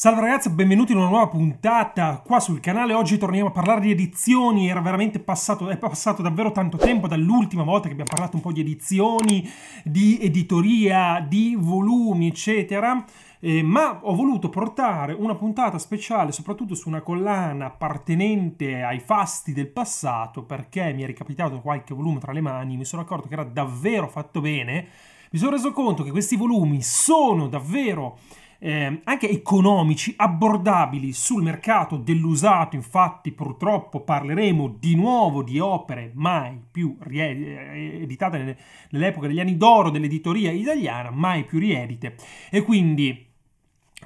Salve ragazzi, benvenuti in una nuova puntata qua sul canale. Oggi torniamo a parlare di edizioni. Era veramente passato, è passato davvero tanto tempo dall'ultima volta che abbiamo parlato un po' di edizioni, di editoria, di volumi, eccetera. Eh, ma ho voluto portare una puntata speciale soprattutto su una collana appartenente ai fasti del passato perché mi è ricapitato qualche volume tra le mani, mi sono accorto che era davvero fatto bene. Mi sono reso conto che questi volumi sono davvero eh, anche economici abbordabili sul mercato dell'usato. Infatti, purtroppo parleremo di nuovo di opere mai più eh, editate nell'epoca degli anni d'oro dell'editoria italiana, mai più riedite. E quindi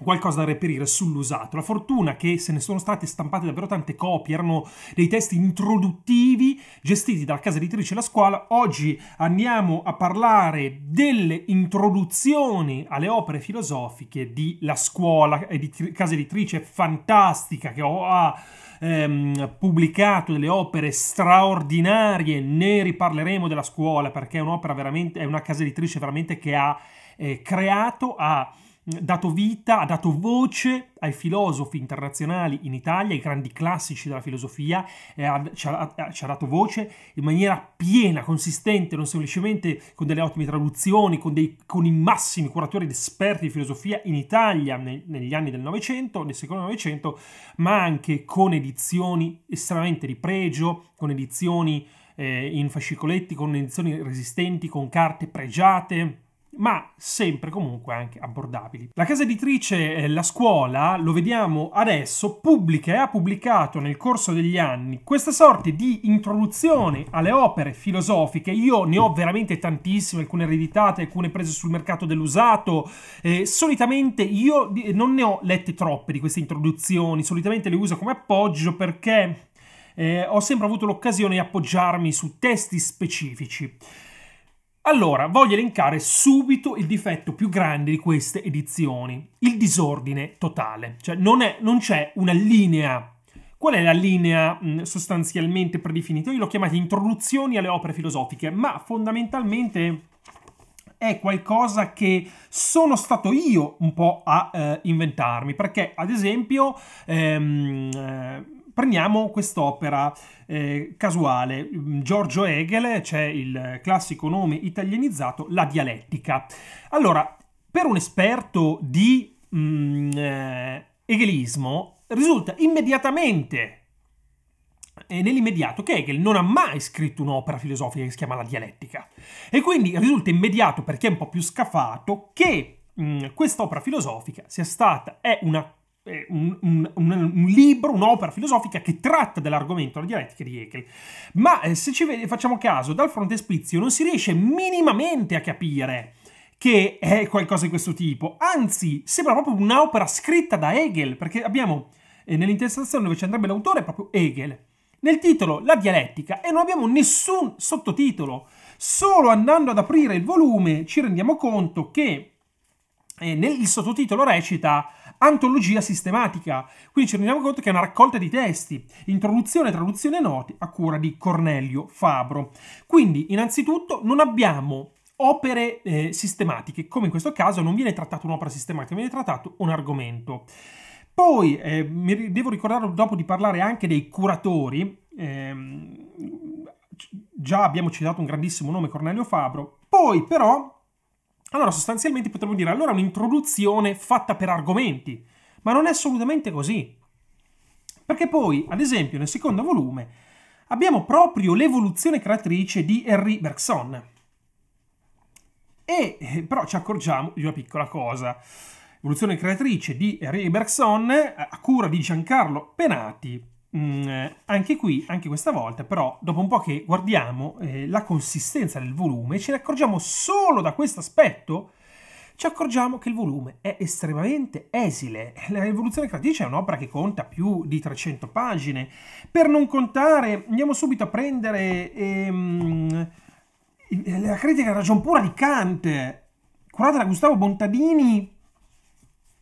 qualcosa da reperire sull'usato. La fortuna che se ne sono state stampate davvero tante copie, erano dei testi introduttivi gestiti dalla casa editrice La Scuola. Oggi andiamo a parlare delle introduzioni alle opere filosofiche di La Scuola, edit casa editrice fantastica che ha ehm, pubblicato delle opere straordinarie. Ne riparleremo della scuola perché è un'opera veramente, è una casa editrice veramente che ha eh, creato, ha dato vita, ha dato voce ai filosofi internazionali in Italia, ai grandi classici della filosofia, eh, ha, ci, ha, ci, ha, dato voce in maniera piena, consistente, non semplicemente con delle ottime traduzioni, con, dei, con i massimi curatori ed esperti di filosofia in Italia nel, negli anni del Novecento, nel secondo Novecento, ma anche con edizioni estremamente di pregio, con edizioni eh, in fascicoletti, con edizioni resistenti, con carte pregiate ma sempre comunque anche abbordabili. La casa editrice eh, La Scuola, lo vediamo adesso, pubblica e ha pubblicato nel corso degli anni questa sorta di introduzione alle opere filosofiche. Io ne ho veramente tantissime, alcune ereditate, alcune prese sul mercato dell'usato. Eh, solitamente io eh, non ne ho lette troppe di queste introduzioni, solitamente le uso come appoggio perché eh, ho sempre avuto l'occasione di appoggiarmi su testi specifici. Allora, voglio elencare subito il difetto più grande di queste edizioni, il disordine totale, cioè non, è, non c'è una linea. Qual è la linea mh, sostanzialmente predefinita? Io l'ho chiamata introduzioni alle opere filosofiche, ma fondamentalmente è qualcosa che sono stato io un po' a eh, inventarmi, perché ad esempio... Ehm, eh, prendiamo quest'opera eh, casuale. Mm, Giorgio Hegel, c'è il classico nome italianizzato, La dialettica. Allora, per un esperto di mm, eh, hegelismo risulta immediatamente e eh, nell'immediato che Hegel non ha mai scritto un'opera filosofica che si chiama La dialettica. E quindi risulta immediato, perché è un po' più scafato, che mm, quest'opera filosofica sia stata, è una un, un, un, libro, un'opera filosofica che tratta dell'argomento della dialettica di Hegel. Ma eh, se ci facciamo caso, dal frontespizio non si riesce minimamente a capire che è qualcosa di questo tipo, anzi sembra proprio un'opera scritta da Hegel, perché abbiamo eh, nell'intestazione dove ci andrebbe l'autore proprio Hegel. Nel titolo la dialettica e non abbiamo nessun sottotitolo. Solo andando ad aprire il volume ci rendiamo conto che eh, nel, il sottotitolo recita antologia sistematica. Quindi ci rendiamo conto che è una raccolta di testi, introduzione, e traduzione noti a cura di Cornelio Fabro. Quindi, innanzitutto, non abbiamo opere eh, sistematiche, come in questo caso non viene trattato un'opera sistematica, viene trattato un argomento. Poi eh, mi devo ricordare dopo di parlare anche dei curatori. Ehm, già abbiamo citato un grandissimo nome, Cornelio Fabro. Poi però allora, sostanzialmente potremmo dire, allora un'introduzione fatta per argomenti, ma non è assolutamente così. Perché poi, ad esempio, nel secondo volume abbiamo proprio l'evoluzione creatrice di Henri Bergson. E eh, però ci accorgiamo di una piccola cosa. Evoluzione creatrice di Henri Bergson eh, a cura di Giancarlo Penati Mm, eh, anche qui, anche questa volta, però, dopo un po' che guardiamo eh, la consistenza del volume, ce ne accorgiamo solo da questo aspetto, ci accorgiamo che il volume è estremamente esile. La rivoluzione creatrice è un'opera che conta più di 300 pagine. Per non contare, andiamo subito a prendere ehm, la critica ragion pura di Kant, curata da Gustavo Bontadini.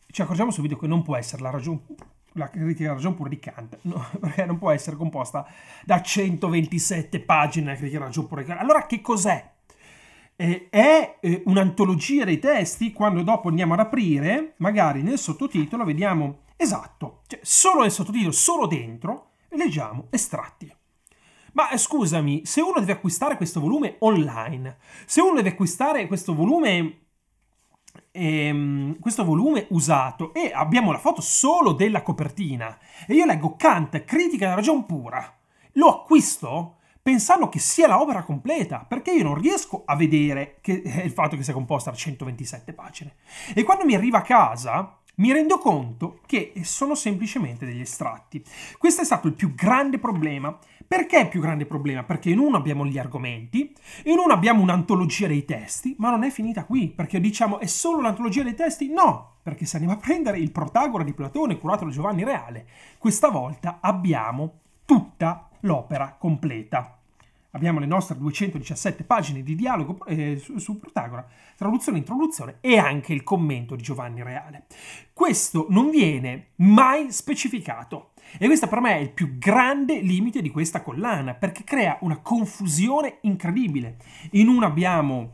Ci accorgiamo subito che non può essere la ragion la critica ragione pure di Kant, no? perché non può essere composta da 127 pagine la critica ragione pure di Kant. Allora che cos'è? Eh, è eh, un'antologia dei testi, quando dopo andiamo ad aprire, magari nel sottotitolo vediamo esatto, cioè solo nel sottotitolo, solo dentro, leggiamo estratti. Ma eh, scusami, se uno deve acquistare questo volume online, se uno deve acquistare questo volume ehm, questo volume usato e abbiamo la foto solo della copertina e io leggo Kant, critica della ragione pura, lo acquisto pensando che sia l'opera completa, perché io non riesco a vedere che, eh, il fatto che sia composta da 127 pagine. E quando mi arriva a casa mi rendo conto che sono semplicemente degli estratti. Questo è stato il più grande problema perché è più grande problema? Perché in uno abbiamo gli argomenti, in uno abbiamo un'antologia dei testi, ma non è finita qui, perché diciamo è solo un'antologia dei testi? No, perché se andiamo a prendere il Protagora di Platone curato da Giovanni Reale, questa volta abbiamo tutta l'opera completa. Abbiamo le nostre 217 pagine di dialogo eh, su, su Protagora, traduzione, introduzione e anche il commento di Giovanni Reale. Questo non viene mai specificato e questo per me è il più grande limite di questa collana, perché crea una confusione incredibile. In uno abbiamo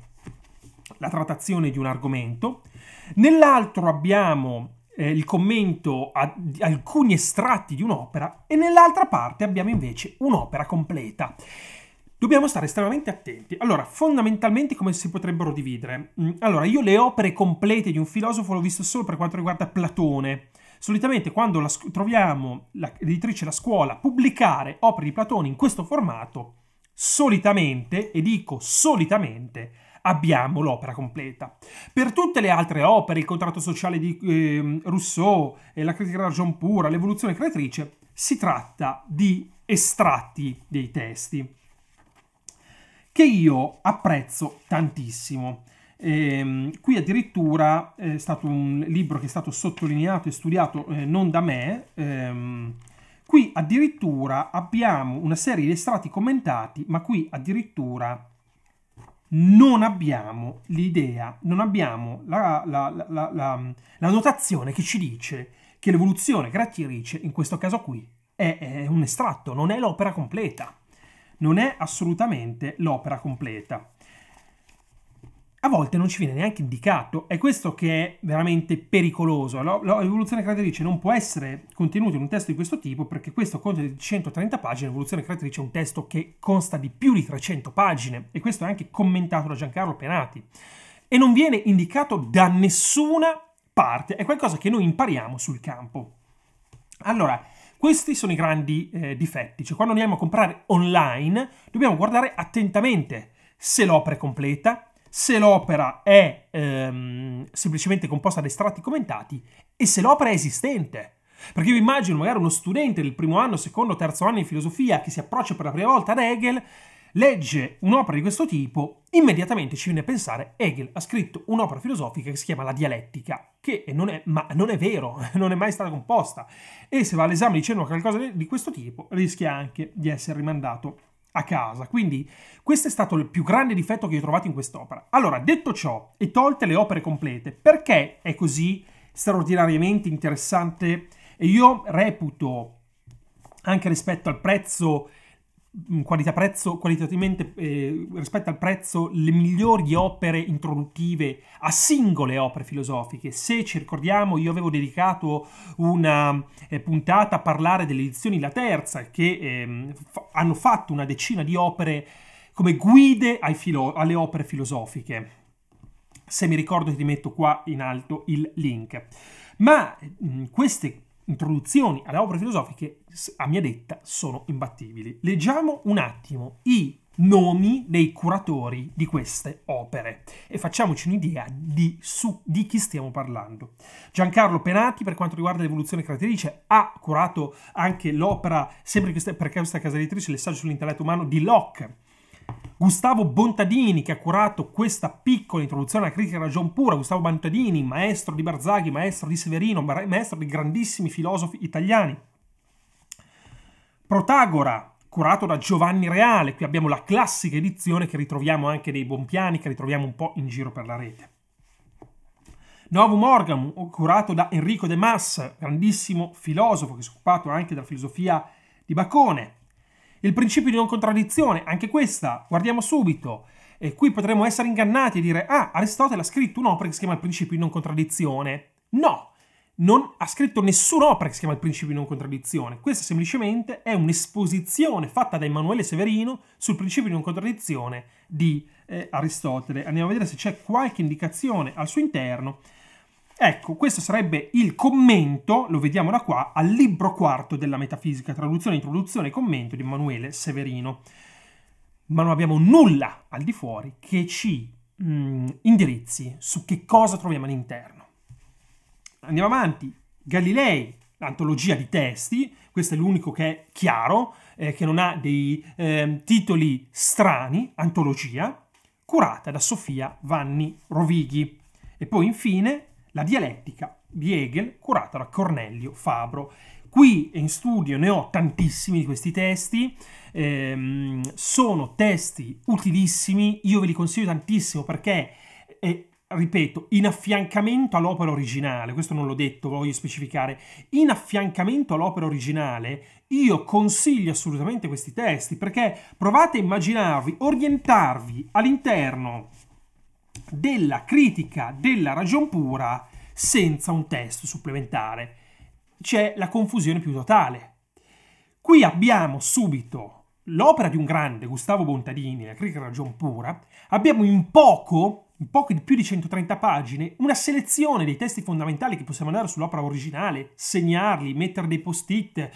la trattazione di un argomento, nell'altro abbiamo eh, il commento a alcuni estratti di un'opera e nell'altra parte abbiamo invece un'opera completa. Dobbiamo stare estremamente attenti. Allora, fondamentalmente come si potrebbero dividere? Mm, allora, io le opere complete di un filosofo l'ho visto solo per quanto riguarda Platone, Solitamente quando la sc- troviamo l'editrice la scuola pubblicare opere di Platone in questo formato, solitamente, e dico solitamente, abbiamo l'opera completa. Per tutte le altre opere, il contratto sociale di eh, Rousseau, eh, la critica della ragion pura, l'evoluzione creatrice, si tratta di estratti dei testi che io apprezzo tantissimo. Eh, qui addirittura eh, è stato un libro che è stato sottolineato e studiato eh, non da me. Ehm, qui addirittura abbiamo una serie di estratti commentati, ma qui addirittura non abbiamo l'idea, non abbiamo la, la, la, la, notazione che ci dice che l'evoluzione grattierice, in questo caso qui, è, è un estratto, non è l'opera completa. Non è assolutamente l'opera completa a volte non ci viene neanche indicato. È questo che è veramente pericoloso. L'evoluzione creatrice non può essere contenuta in un testo di questo tipo perché questo conta di 130 pagine. L'evoluzione creatrice è un testo che consta di più di 300 pagine e questo è anche commentato da Giancarlo Penati. E non viene indicato da nessuna parte. È qualcosa che noi impariamo sul campo. Allora, questi sono i grandi eh, difetti. Cioè, quando andiamo a comprare online dobbiamo guardare attentamente se l'opera è completa, se l'opera è ehm, semplicemente composta da estratti commentati e se l'opera è esistente. Perché io immagino magari uno studente del primo anno, secondo, terzo anno in filosofia che si approccia per la prima volta ad Hegel, legge un'opera di questo tipo, immediatamente ci viene a pensare Hegel ha scritto un'opera filosofica che si chiama La dialettica, che non è, ma non è vero, non è mai stata composta. E se va all'esame dicendo qualcosa di questo tipo, rischia anche di essere rimandato a casa. Quindi questo è stato il più grande difetto che ho trovato in quest'opera. Allora, detto ciò, e tolte le opere complete, perché è così straordinariamente interessante e io reputo, anche rispetto al prezzo Mm, qualità-prezzo, qualitativamente eh, rispetto al prezzo, le migliori opere introduttive a singole opere filosofiche. Se ci ricordiamo, io avevo dedicato una eh, puntata a parlare delle edizioni La Terza, che eh, f- hanno fatto una decina di opere come guide filo- alle opere filosofiche. Se mi ricordo ti metto qua in alto il link. Ma mh, mm, queste introduzioni alle opere filosofiche, a mia detta, sono imbattibili. Leggiamo un attimo i nomi dei curatori di queste opere e facciamoci un'idea di, su, di chi stiamo parlando. Giancarlo Penati, per quanto riguarda l'evoluzione caratterice, ha curato anche l'opera, sempre perché questa casa editrice, l'essaggio sull'intelletto umano di Locke Gustavo Bontadini che ha curato questa piccola introduzione alla critica della ragion pura, Gustavo Bontadini, maestro di Barzaghi, maestro di Severino, maestro di grandissimi filosofi italiani. Protagora, curato da Giovanni Reale, qui abbiamo la classica edizione che ritroviamo anche dei Bompiani, che ritroviamo un po' in giro per la rete. Novum Organum, curato da Enrico De Mas, grandissimo filosofo che si è occupato anche della filosofia di Bacone. Il principio di non contraddizione, anche questa, guardiamo subito. E qui potremmo essere ingannati e dire, ah, Aristotele ha scritto un'opera che si chiama il principio di non contraddizione. No, non ha scritto nessun'opera che si chiama il principio di non contraddizione. Questa semplicemente è un'esposizione fatta da Emanuele Severino sul principio di non contraddizione di eh, Aristotele. Andiamo a vedere se c'è qualche indicazione al suo interno Ecco, questo sarebbe il commento, lo vediamo da qua, al libro quarto della Metafisica, traduzione, introduzione e commento di Emanuele Severino. Ma non abbiamo nulla al di fuori che ci mh, mm, indirizzi su che cosa troviamo all'interno. Andiamo avanti. Galilei, l'antologia di testi, questo è l'unico che è chiaro, eh, che non ha dei eh, titoli strani, antologia, curata da Sofia Vanni Rovighi. E poi infine la dialettica di Hegel curata da Cornelio Fabro. Qui in studio ne ho tantissimi di questi testi, ehm, sono testi utilissimi, io ve li consiglio tantissimo perché, eh, ripeto, in affiancamento all'opera originale, questo non l'ho detto, voglio specificare, in affiancamento all'opera originale io consiglio assolutamente questi testi perché provate a immaginarvi, orientarvi all'interno della critica della ragion pura senza un testo supplementare. C'è la confusione più totale. Qui abbiamo subito l'opera di un grande, Gustavo Bontadini, la critica della ragion pura, abbiamo in poco in poco di più di 130 pagine, una selezione dei testi fondamentali che possiamo andare sull'opera originale, segnarli, mettere dei post-it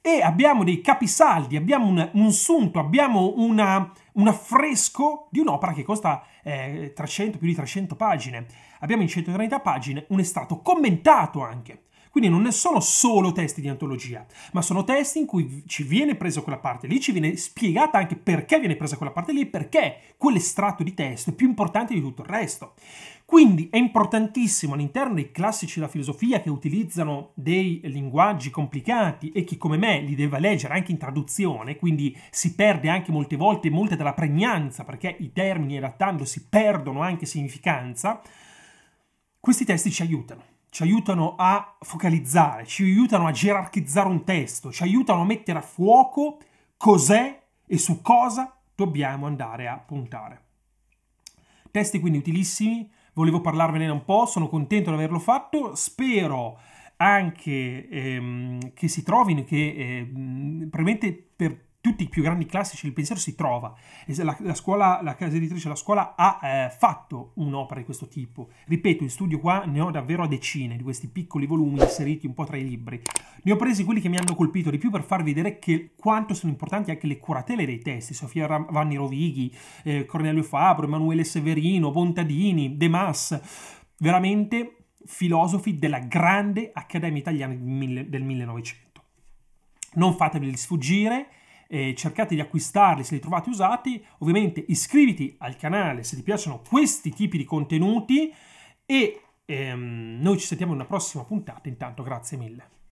e abbiamo dei capisaldi, abbiamo un, un sunto, abbiamo una un affresco di un'opera che costa eh, 300, più di 300 pagine. Abbiamo in 130 pagine un estratto commentato anche. Quindi non sono solo testi di antologia, ma sono testi in cui ci viene presa quella parte lì, ci viene spiegata anche perché viene presa quella parte lì e perché quell'estratto di testo è più importante di tutto il resto. Quindi è importantissimo all'interno dei classici della filosofia che utilizzano dei linguaggi complicati e chi come me li deve leggere anche in traduzione, quindi si perde anche molte volte molta della pregnanza perché i termini adattandosi perdono anche significanza, questi testi ci aiutano. Ci aiutano a focalizzare, ci aiutano a gerarchizzare un testo, ci aiutano a mettere a fuoco cos'è e su cosa dobbiamo andare a puntare. Testi quindi utilissimi, volevo parlarvene un po', sono contento di averlo fatto, spero anche ehm, che si trovino, che eh, probabilmente per tutti i più grandi classici del pensiero si trova. La, la, scuola, la casa editrice, della scuola ha eh, fatto un'opera di questo tipo. Ripeto, in studio qua ne ho davvero a decine di questi piccoli volumi inseriti un po' tra i libri. Ne ho presi quelli che mi hanno colpito di più per farvi vedere che, quanto sono importanti anche le curatele dei testi. Sofia Vanni Rovighi, eh, Cornelio Fabro, Emanuele Severino, Bontadini, De Mas. Veramente filosofi della grande Accademia Italiana del 1900. Non fatevi sfuggire, eh, cercate di acquistarli se li trovate usati, ovviamente iscriviti al canale se ti piacciono questi tipi di contenuti e ehm, noi ci sentiamo in una prossima puntata, intanto grazie mille.